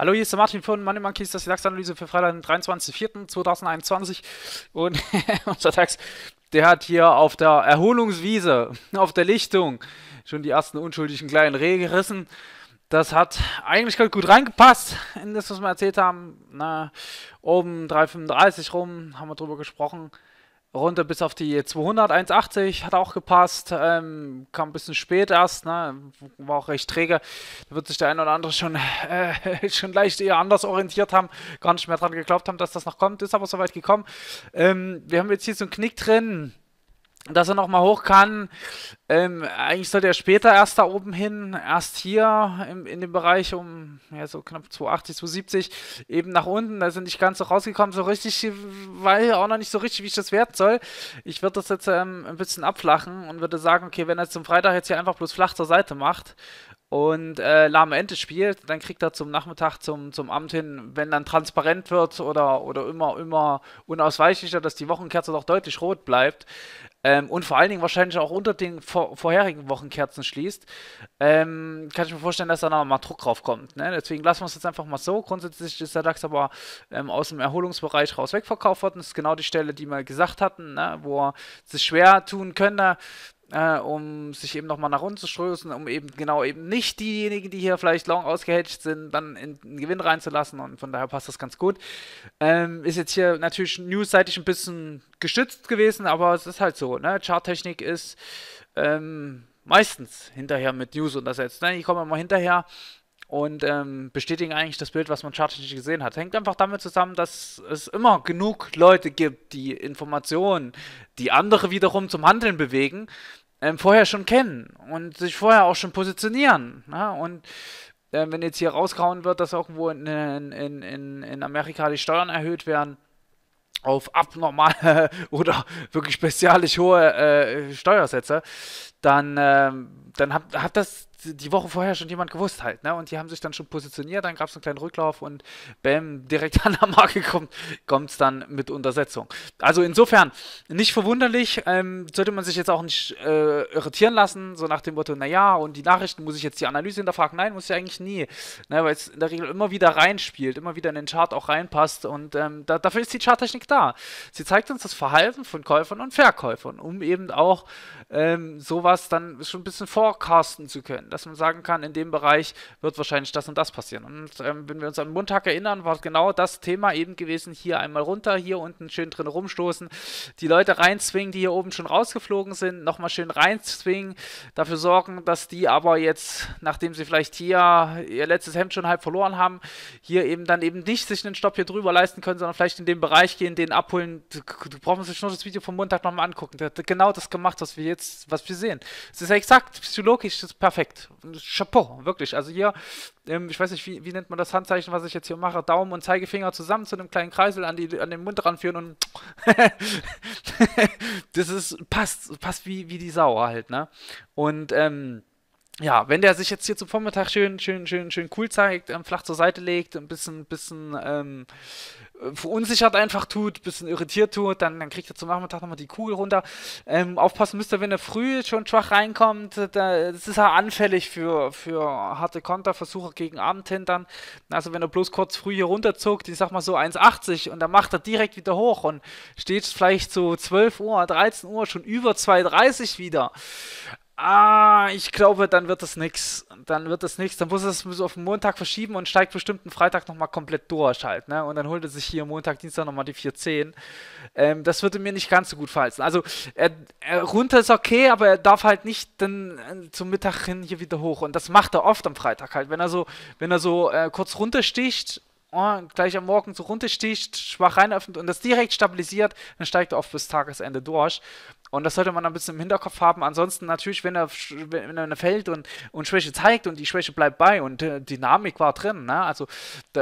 Hallo, hier ist der Martin von Money Monkeys, das ist die DAX-Analyse für Freitag, den 23.04.2021. Und unser DAX, der hat hier auf der Erholungswiese, auf der Lichtung, schon die ersten unschuldigen kleinen Rehe gerissen. Das hat eigentlich ganz gut reingepasst in das, was wir erzählt haben. Na, oben 3,35 rum, haben wir drüber gesprochen. Runde bis auf die 200, 1,80 hat auch gepasst, ähm, kam ein bisschen spät erst, ne? war auch recht träge, da wird sich der eine oder andere schon, äh, schon leicht eher anders orientiert haben, gar nicht mehr dran geglaubt haben, dass das noch kommt, ist aber soweit gekommen. Ähm, wir haben jetzt hier so einen Knick drin, dass er nochmal hoch kann. Ähm, eigentlich sollte er später erst da oben hin, erst hier in, in dem Bereich um ja, so knapp 280, 270 eben nach unten. Da sind nicht ganz so rausgekommen, so richtig, weil auch noch nicht so richtig, wie ich das werten soll. Ich würde das jetzt ähm, ein bisschen abflachen und würde sagen, okay, wenn er zum Freitag jetzt hier einfach bloß flach zur Seite macht, und äh, lahme Ente spielt, dann kriegt er zum Nachmittag, zum, zum Abend hin, wenn dann transparent wird oder, oder immer, immer unausweichlicher, dass die Wochenkerze doch deutlich rot bleibt, ähm, und vor allen Dingen wahrscheinlich auch unter den vor vorherigen Wochenkerzen schließt, ähm, kann ich mir vorstellen, dass da nochmal Druck drauf kommt. Ne? Deswegen lassen wir es jetzt einfach mal so. Grundsätzlich ist der DAX aber ähm, aus dem Erholungsbereich raus wegverkauft worden. Das ist genau die Stelle, die wir gesagt hatten, ne? wo er sich schwer tun könnte äh, um sich eben nochmal nach unten zu stoßen, um eben genau eben nicht diejenigen, die hier vielleicht long ausgehedged sind, dann in, in Gewinn reinzulassen und von daher passt das ganz gut. Ähm, ist jetzt hier natürlich newsseitig ein bisschen geschützt gewesen, aber es ist halt so, ne? Charttechnik ist ähm, meistens hinterher mit News untersetzt. Ne? Ich komme immer hinterher und ähm, bestätigen eigentlich das Bild, was man charttechnisch gesehen hat. Hängt einfach damit zusammen, dass es immer genug Leute gibt, die Informationen, die andere wiederum zum Handeln bewegen, ähm, vorher schon kennen und sich vorher auch schon positionieren. Ja? Ne? Und äh, wenn jetzt hier rausgehauen wird, dass irgendwo in, in, in, in Amerika die Steuern erhöht werden, auf abnormale oder wirklich spezialisch hohe äh, Steuersätze, dann, äh, dann hat, hat das die Woche vorher schon jemand gewusst halt, ne? Und die haben sich dann schon positioniert, dann gab es einen kleinen Rücklauf und bam, direkt an der Marke kommt es dann mit Untersetzung. Also insofern, nicht verwunderlich, ähm, sollte man sich jetzt auch nicht äh, irritieren lassen, so nach dem Motto, naja, und die Nachrichten muss ich jetzt die Analyse hinterfragen. Nein, muss ich eigentlich nie, ne? weil es in der Regel immer wieder reinspielt, immer wieder in den Chart auch reinpasst und ähm, da, dafür ist die Charttechnik da. Sie zeigt uns das Verhalten von Käufern und Verkäufern, um eben auch ähm, sowas dann schon ein bisschen forecasten zu können dass man sagen kann, in dem Bereich wird wahrscheinlich das und das passieren. Und ähm, wenn wir uns an Montag erinnern, war genau das Thema eben gewesen, hier einmal runter, hier unten schön drin rumstoßen, die Leute reinzwingen, die hier oben schon rausgeflogen sind, nochmal schön reinzwingen, dafür sorgen, dass die aber jetzt, nachdem sie vielleicht hier ihr letztes Hemd schon halb verloren haben, hier eben dann eben nicht sich einen Stopp hier drüber leisten können, sondern vielleicht in den Bereich gehen, den abholen. Du, du brauchst sich nur das Video vom Montag nochmal angucken. Der hat genau das gemacht, was wir jetzt, was wir sehen. Es ist exakt psychologisch, ist perfekt. Chapeau, wirklich. Also hier, ähm, ich weiß nicht, wie, wie, nennt man das Handzeichen, was ich jetzt hier mache? Daumen und Zeigefinger zusammen zu einem kleinen Kreisel an, die, an den Mund ranführen und das ist, passt, passt wie, wie die Sau halt, ne? Und ähm, ja, wenn der sich jetzt hier zum Vormittag schön, schön, schön, schön cool zeigt, ähm, flach zur Seite legt, ein bisschen, bisschen ähm, äh, verunsichert einfach tut, ein bisschen irritiert tut, dann, dann kriegt er zum Nachmittag nochmal die Kugel runter. Ähm, aufpassen müsst ihr, wenn er früh schon schwach reinkommt, äh, da, das ist ja anfällig für, für harte Konterversuche gegen Abend hin dann. Also wenn er bloß kurz früh hier runterzuckt, ich sag mal so 1,80 und dann macht er direkt wieder hoch und steht vielleicht so 12 Uhr, 13 Uhr schon über 2,30 wieder ah, ich glaube, dann wird das nichts. Dann wird das nichts. Dann muss es auf den Montag verschieben und steigt bestimmt einen Freitag nochmal komplett durch halt, ne? Und dann holt er sich hier Montag, Dienstag nochmal die 410. Ähm, das würde mir nicht ganz so gut fallen. Also, er, er, runter ist okay, aber er darf halt nicht dann äh, zum Mittag hin hier wieder hoch. Und das macht er oft am Freitag halt. Wenn er so, wenn er so äh, kurz runtersticht Oh, gleich am Morgen so runtersticht, schwach reinöffnet und das direkt stabilisiert, dann steigt er oft bis Tagesende durch. Und das sollte man ein bisschen im Hinterkopf haben. Ansonsten natürlich, wenn er, wenn er fällt und, und Schwäche zeigt und die Schwäche bleibt bei und äh, Dynamik war drin. Ne? Also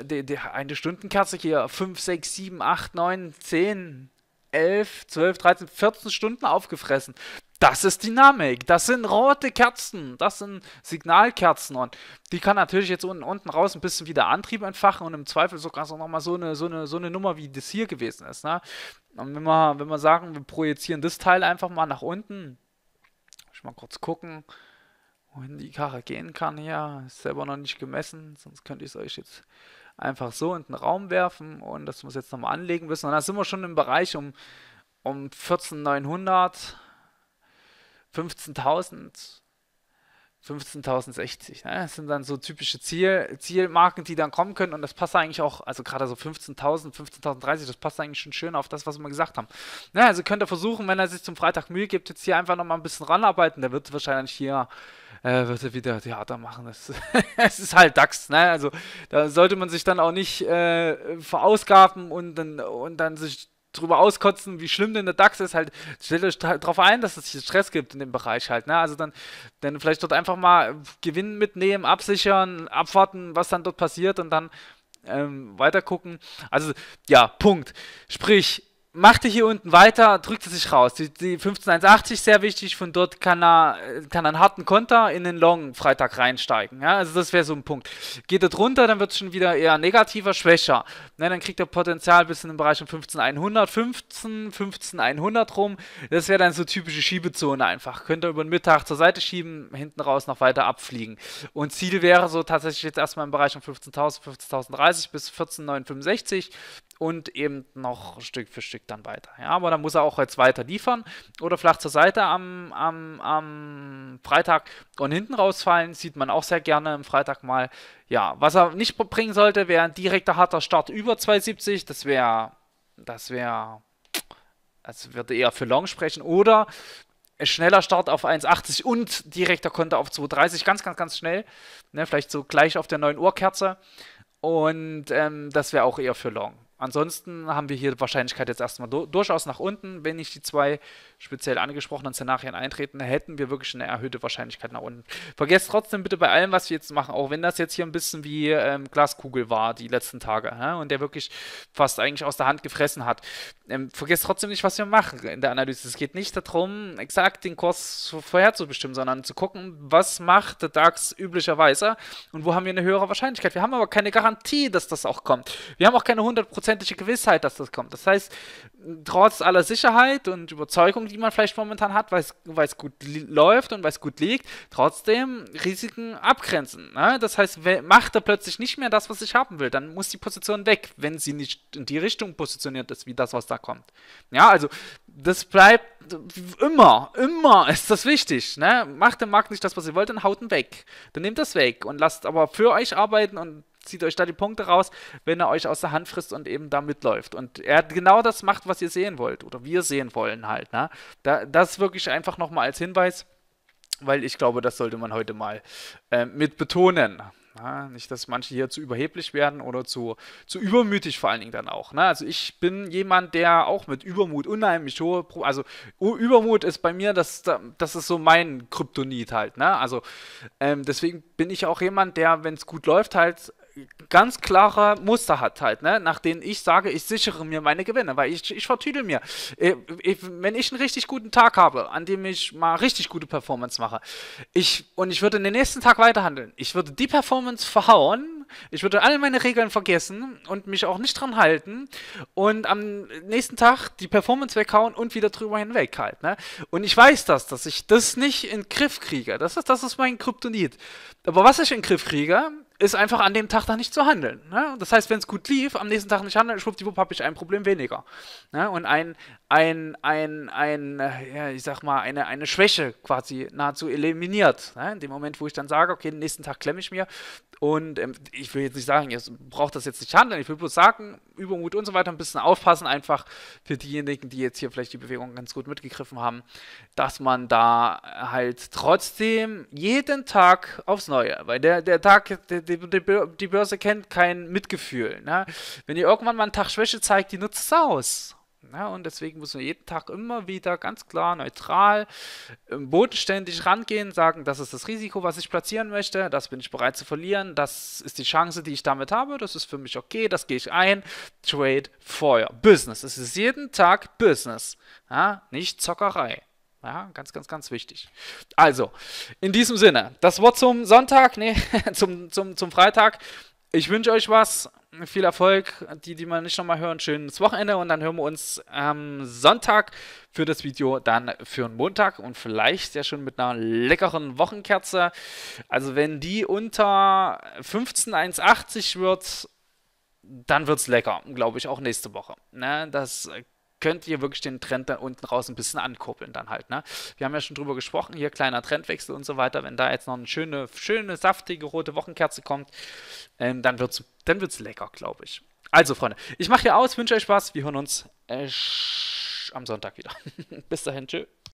die, die, eine Stundenkerze hier 5, 6, 7, 8, 9, 10, 11, 12, 13, 14 Stunden aufgefressen das ist Dynamik. Das sind rote Kerzen. Das sind Signalkerzen. Und die kann natürlich jetzt unten, unten raus ein bisschen wieder Antrieb entfachen und im Zweifel sogar noch mal so eine, so eine, so eine Nummer, wie das hier gewesen ist. Ne? Und wenn wir, wenn wir sagen, wir projizieren das Teil einfach mal nach unten. Ich mal kurz gucken, wohin die Karre gehen kann hier. Ist selber noch nicht gemessen, sonst könnte ich es euch jetzt einfach so in den Raum werfen und das muss jetzt nochmal anlegen müssen. Und da sind wir schon im Bereich um, um 14900. 15.000, 15.060. Ne? Das sind dann so typische Ziel, Zielmarken, die dann kommen können und das passt eigentlich auch, also gerade so 15.000, 15.030, das passt eigentlich schon schön auf das, was wir gesagt haben. Ne? Also könnt ihr versuchen, wenn er sich zum Freitag Mühe gibt, jetzt hier einfach nochmal ein bisschen ranarbeiten, der wird wahrscheinlich hier äh, wird er wieder Theater machen. Es ist halt DAX, ne? Also da sollte man sich dann auch nicht äh, verausgaben und dann, und dann sich drüber auskotzen, wie schlimm denn der DAX ist, halt, stellt euch darauf ein, dass es hier Stress gibt in dem Bereich halt, ne? Also dann, dann vielleicht dort einfach mal Gewinn mitnehmen, absichern, abwarten, was dann dort passiert und dann ähm, weiter gucken. Also ja, Punkt. Sprich, macht er hier unten weiter, drückt er sich raus. Die, die 15.180 sehr wichtig, von dort kann er, kann er einen harten Konter in den Long Freitag reinsteigen. Ja? Also das wäre so ein Punkt. Geht er drunter, dann wird es schon wieder eher negativer, schwächer. Ne? Dann kriegt er Potenzial bis in den Bereich von 15.100, 15, 15.100 rum. Das wäre dann so typische Schiebezone einfach. Könnte er über den Mittag zur Seite schieben, hinten raus noch weiter abfliegen. Und Ziel wäre so tatsächlich jetzt erstmal im Bereich von 15.000, 15.030 bis 14.965 und eben noch Stück für Stück dann weiter. Ja, aber dann muss er auch jetzt weiter liefern oder flach zur Seite am, am, am Freitag und hinten rausfallen, sieht man auch sehr gerne am Freitag mal. Ja, was er nicht bringen sollte, wäre ein direkter harter Start über 270, das wäre, das wäre, das würde eher für Long sprechen oder schneller Start auf 1,80 und direkter Konter auf 2,30. Ganz, ganz, ganz schnell. Ne, vielleicht so gleich auf der 9 Uhr Kerze. Und ähm, das wäre auch eher für Long. Ansonsten haben wir hier Wahrscheinlichkeit jetzt erstmal du durchaus nach unten. Wenn nicht die zwei speziell angesprochenen Szenarien eintreten, hätten wir wirklich eine erhöhte Wahrscheinlichkeit nach unten. Vergesst trotzdem bitte bei allem, was wir jetzt machen, auch wenn das jetzt hier ein bisschen wie ähm, Glaskugel war die letzten Tage hä? und der wirklich fast eigentlich aus der Hand gefressen hat. Ähm, vergesst trotzdem nicht, was wir machen in der Analyse. Es geht nicht darum, exakt den Kurs vorherzubestimmen, sondern zu gucken, was macht der DAX üblicherweise und wo haben wir eine höhere Wahrscheinlichkeit. Wir haben aber keine Garantie, dass das auch kommt. Wir haben auch keine 100% hundertprozentige Gewissheit, dass das kommt. Das heißt, trotz aller Sicherheit und Überzeugung, die man vielleicht momentan hat, weil es gut läuft und weil es gut liegt, trotzdem Risiken abgrenzen. Ne? Das heißt, macht er plötzlich nicht mehr das, was ich haben will, dann muss die Position weg, wenn sie nicht in die Richtung positioniert ist, wie das, was da kommt. Ja, also das bleibt immer, immer ist das wichtig. Ne? Macht dem Markt nicht das, was ihr wollt, dann haut ihn weg. Dann nehmt das weg und lasst aber für euch arbeiten und zieht euch da die Punkte raus, wenn er euch aus der Hand frisst und eben da mitläuft. Und er genau das macht, was ihr sehen wollt oder wir sehen wollen halt. Ne? Da, das wirklich einfach nochmal als Hinweis, weil ich glaube, das sollte man heute mal äh, mit betonen. Ja, ne? nicht, dass manche hier zu überheblich werden oder zu, zu übermütig vor allen Dingen dann auch. Ne? Also ich bin jemand, der auch mit Übermut unheimlich hohe, Pro also Übermut ist bei mir, das, das ist so mein Kryptonit halt. Ne? Also ähm, deswegen bin ich auch jemand, der, wenn es gut läuft, halt ganz klare Muster hat halt, ne? nach denen ich sage, ich sichere mir meine Gewinne, weil ich, ich vertüdel mir. Äh, ich, wenn ich einen richtig guten Tag habe, an dem ich mal richtig gute Performance mache, ich, und ich würde den nächsten Tag weiterhandeln, ich würde die Performance verhauen, ich würde alle meine Regeln vergessen und mich auch nicht dran halten und am nächsten Tag die Performance weghauen und wieder drüber hinweg halt. Ne? Und ich weiß das, dass ich das nicht in den Griff kriege. Das ist, das ist mein Kryptonit. Aber was ich in den Griff kriege, ist einfach an dem Tag da nicht zu handeln. Ne? Das heißt, wenn es gut lief, am nächsten Tag nicht handeln, schwuppdiwupp habe ich ein Problem weniger. Ne? Und ein, ein, ein, ein, ja, ich sag mal, eine, eine Schwäche quasi nahezu eliminiert. Ne? In dem Moment, wo ich dann sage, okay, den nächsten Tag klemme ich mir. Und ähm, ich will jetzt nicht sagen, ihr braucht das jetzt nicht handeln, ich will bloß sagen, Übermut und so weiter, ein bisschen aufpassen, einfach für diejenigen, die jetzt hier vielleicht die Bewegung ganz gut mitgegriffen haben, dass man da halt trotzdem jeden Tag aufs Neue, weil der, der Tag, die, die, die Börse kennt kein Mitgefühl. Ne? Wenn ihr irgendwann mal einen Tag Schwäche zeigt, die nutzt es aus. Ja, und deswegen muss man jeden Tag immer wieder ganz klar, neutral, ähm, bodenständig rangehen, sagen, das ist das Risiko, was ich platzieren möchte, das bin ich bereit zu verlieren, das ist die Chance, die ich damit habe, das ist für mich okay, das gehe ich ein, Trade, Feuer, Business, es ist jeden Tag Business, ja, nicht Zockerei. Ja, ganz, ganz, ganz wichtig. Also, in diesem Sinne, das Wort zum Sonntag, nee, zum, zum, zum Freitag. Ich wünsche euch was. Viel Erfolg. Die, die man nicht nochmal hören, schönes Wochenende. Und dann hören wir uns am Sonntag für das Video, dann für den Montag und vielleicht ja schon mit einer leckeren Wochenkerze. Also, wenn die unter 15,180 wird, dann wird es lecker, glaube ich, auch nächste Woche. Ne? Das könnt ihr wirklich den Trend dann unten raus ein bisschen ankurbeln dann halt. Ne? Wir haben ja schon drüber gesprochen, hier kleiner Trendwechsel und so weiter. Wenn da jetzt noch eine schöne, schöne saftige rote Wochenkerze kommt, äh, dann wird es dann wird's lecker, glaube ich. Also, Freunde, ich mache hier aus, wünsche euch Spaß. Wir hören uns äh, am Sonntag wieder. Bis dahin, tschüss.